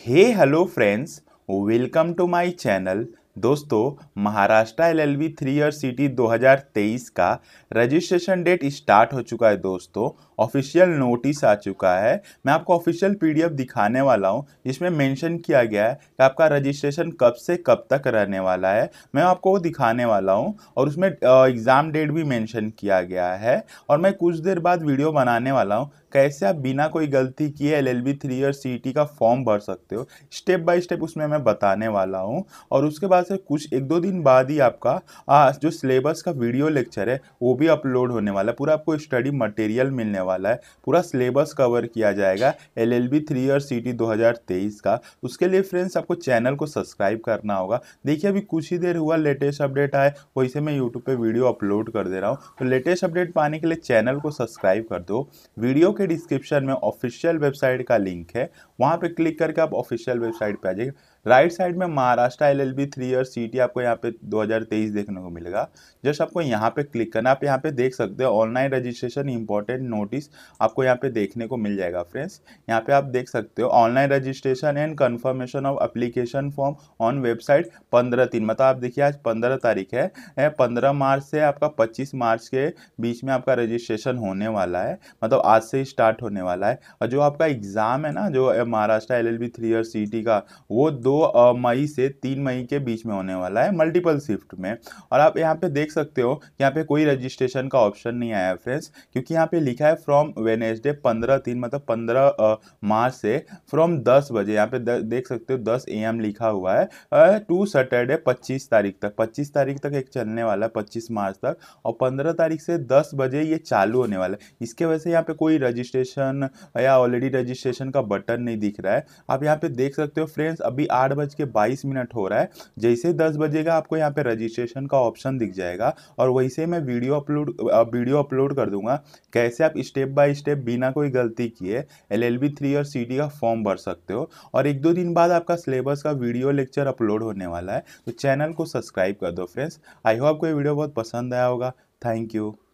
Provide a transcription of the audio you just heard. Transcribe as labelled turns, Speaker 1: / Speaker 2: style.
Speaker 1: Hey hello friends, welcome to my channel दोस्तों Maharashtra L L V three year CET 2023 का registration date start हो चुका है दोस्तों ऑफिशियल नोटिस आ चुका है मैं आपको ऑफिशियल पीडीएफ दिखाने वाला हूं जिसमें मेंशन किया गया है कि आपका रजिस्ट्रेशन कब से कब तक रहने वाला है मैं आपको वो दिखाने वाला हूं और उसमें एग्ज़ाम डेट भी मैंशन किया गया है और मैं कुछ देर बाद वीडियो बनाने वाला हूँ कैसे आप बिना कोई गलती किए L L B three year C का फॉर्म भर सकते हो स्टेप बाय स्टेप उसमें मैं बताने वाला हूँ और उसके बाद से कुछ एक दो दिन बाद ही आपका आ, जो सिलेबस का वीडियो लेक्चर है वो भी अपलोड होने वाला है पूरा आपको स्टडी मटेरियल मिलने वाला है पूरा सिलेबस कवर किया जाएगा एल एल बी थ्री और सी टी दो हज़ार तेईस का उसके लिए फ्रेंड्स आपको चैनल को सब्सक्राइब करना होगा देखिए अभी कुछ ही देर हुआ लेटेस्ट अपडेट आए वैसे मैं यूट्यूब पर वीडियो अपलोड कर दे रहा हूँ तो लेटेस्ट अपडेट पाने के लिए चैनल को सब्सक्राइब कर दो वीडियो के डिस्क्रिप्शन में ऑफिशियल वेबसाइट का लिंक है वहाँ पर क्लिक करके आप ऑफिशियल वेबसाइट पर आ जाइए राइट साइड में Maharashtra L L B three और सी टी आपको यहाँ पे 2023 देखने को मिलेगा जस्ट आपको यहाँ पे क्लिक करना आप यहाँ पे देख सकते हो ऑनलाइन रजिस्ट्रेशन इंपॉर्टेंट नोटिस आपको यहाँ पे देखने को मिल जाएगा फ्रेंड्स यहाँ पे आप देख सकते हो online registration and confirmation of application form on website पंद्रह तीन मतलब आप देखिए आज पंद्रह तारीख है पंद्रह मार्च से आपका पच्चीस मार्च के बीच में आपका रजिस्ट्रेशन होने वाला है मतलब आज से स्टार्ट होने वाला है और जो आपका एग्ज़ाम है ना जो Maharashtra L L B three और सी टी का वो दो मई से तीन मई के बीच में होने वाला है मल्टीपल शिफ्ट में और आप यहाँ पे देख सकते हो यहाँ पे कोई रजिस्ट्रेशन का ऑप्शन नहीं आया है फ्रेंड्स क्योंकि यहाँ पे लिखा है फ्रॉम वेनेसडे पंद्रह तीन मतलब पंद्रह मार्च से फ्रॉम दस बजे यहाँ पे देख सकते हो दस ए लिखा हुआ है टू सैटरडे पच्चीस तारीख तक पच्चीस तारीख तक एक चलने वाला है पच्चीस मार्च तक और पंद्रह तारीख से दस बजे ये चालू होने वाला है इसके वजह से यहाँ पे कोई रजिस्ट्रेशन या ऑलरेडी रजिस्ट्रेशन का बटन नहीं दिख रहा है आप यहाँ पे देख सकते हो फ्रेंड्स अभी आठ बज के बाईस मिनट हो रहा है जैसे दस बजेगा आपको यहाँ पे रजिस्ट्रेशन का ऑप्शन दिख जाएगा और वैसे मैं वीडियो अपलोड वीडियो अपलोड कर दूंगा कैसे आप स्टेप बाय स्टेप बिना कोई गलती किए एल एल बी थ्री और सी डी का फॉर्म भर सकते हो और एक दो दिन बाद आपका सिलेबस का वीडियो लेक्चर अपलोड होने वाला है तो चैनल को सब्सक्राइब कर दो फ्रेंड्स आई होप आपको ये वीडियो बहुत पसंद आया होगा थैंक यू